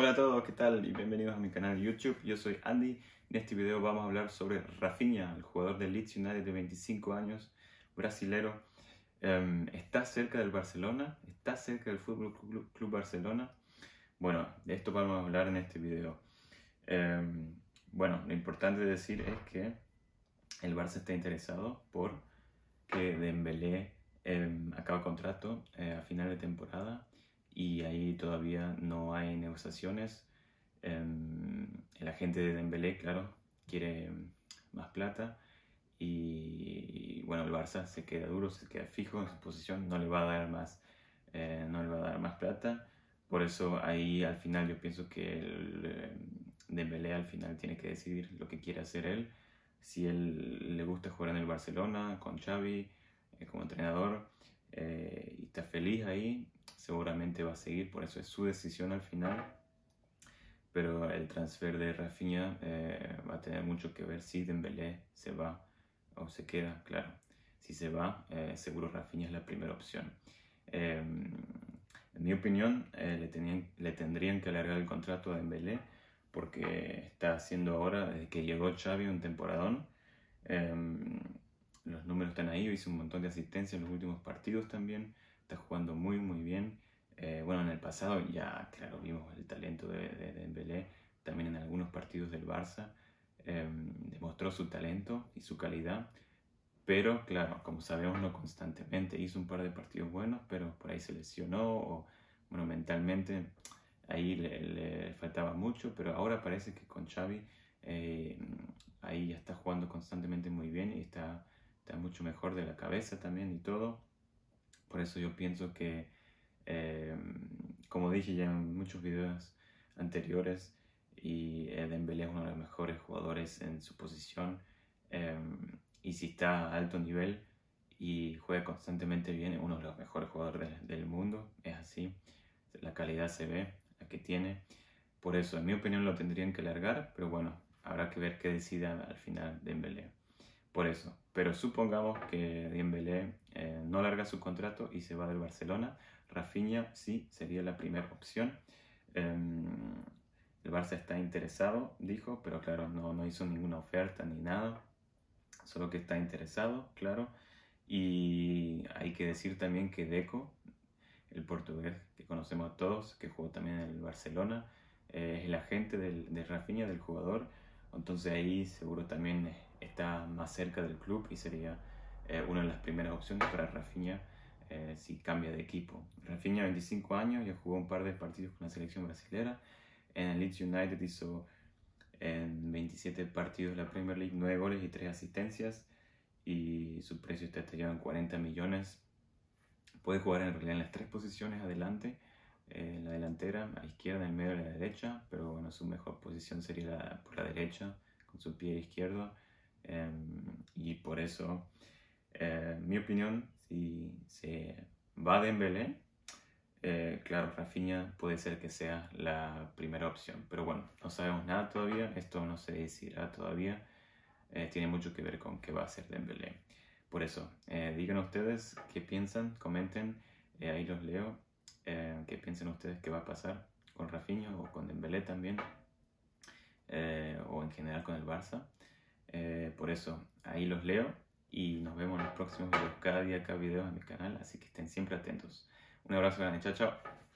Hola a todos, ¿qué tal? Y bienvenidos a mi canal YouTube. Yo soy Andy. En este video vamos a hablar sobre Rafinha, el jugador del Leeds United de 25 años, brasilero. Em, está cerca del Barcelona, está cerca del Fútbol Club, Barcelona. Bueno, de esto vamos a hablar en este video. Em, bueno, lo importante de decir es que el Barça está interesado por que Dembélé em, acabe acaba contrato eh, a final de temporada y ahí todavía no hay negociaciones. Em, el agente de Dembélé, claro, quiere em, más plata y, bueno, el Barça se queda duro, se queda fijo en su posición, no le va a dar más, eh, no le va a dar más plata. Por eso ahí al final yo pienso que el, em, Dembélé al final tiene que decidir lo que quiere hacer él. Si él le gusta jugar en el Barcelona con Xavi eh, como entrenador eh, y está feliz ahí, seguramente va a seguir, por eso es su decisión al final. Pero el transfer de Rafinha eh, va a tener mucho que ver si Dembélé se va o se queda, claro. Si se va, eh, seguro Rafinha es la primera opción. Em, en mi opinión, eh, le, le tendrían que alargar el contrato a Dembélé porque está haciendo ahora, desde que llegó Xavi, un temporadón. Em, los números están ahí, hizo un montón de asistencia en los últimos partidos también está jugando muy, muy bien. Eh, bueno, en el pasado ya, claro, vimos el talento de, de, Dembélé, también en algunos partidos del Barça, em, demostró su talento y su calidad, pero claro, como sabemos, no constantemente, hizo un par de partidos buenos, pero por ahí se lesionó o, bueno, mentalmente ahí le, faltaba mucho, pero ahora parece que con Xavi eh, ahí ya está jugando constantemente muy bien y está, está mucho mejor de la cabeza también y todo. Por eso yo pienso que, eh, como dije ya en muchos videos anteriores, y eh, es uno de los mejores jugadores en su posición. Eh, y si está a alto nivel y juega constantemente bien, es uno de los mejores jugadores del, mundo. Es así. La calidad se ve, la que tiene. Por eso, en mi opinión, lo tendrían que largar, pero bueno, habrá que ver qué decida al final Dembélé. Por eso, pero supongamos que Dembélé eh, no larga su contrato y se va del Barcelona, Rafinha sí sería la primera opción. Em, el Barça está interesado, dijo, pero claro, no, no hizo ninguna oferta ni nada, solo que está interesado, claro. Y hay que decir también que Deco, el portugués que conocemos todos, que jugó también en el Barcelona, eh, es el agente del, de Rafinha, del jugador, entonces ahí seguro también está más cerca del club y sería eh, una de las primeras opciones para Rafinha eh, si cambia de equipo. Rafinha, 25 años, ya jugó un par de partidos con la selección brasilera. En el Leeds United hizo en 27 partidos de la Premier League, 9 goles y 3 asistencias. Y su precio está estallado en 40 millones. Puede jugar en realidad en las tres posiciones adelante. Eh, en la delantera, a izquierda, en medio y a la derecha, pero bueno, su mejor posición sería por la derecha, con su pie izquierdo. Em, y por eso, em, mi opinión, si se va de Dembélé, eh, claro, Rafinha puede ser que sea la primera opción. Pero bueno, no sabemos nada todavía, esto no se decidirá todavía. Eh, tiene mucho que ver con qué va a ser Dembélé. Por eso, eh, digan ustedes qué piensan, comenten, ahí los leo, qué piensan ustedes que va a pasar con Rafinha o con Dembélé también, o en general con el Barça. Eh, por eso, ahí los leo y nos vemos en los próximos videos, cada día, cada video en mi canal, así que estén siempre atentos. Un abrazo grande, chao, chao.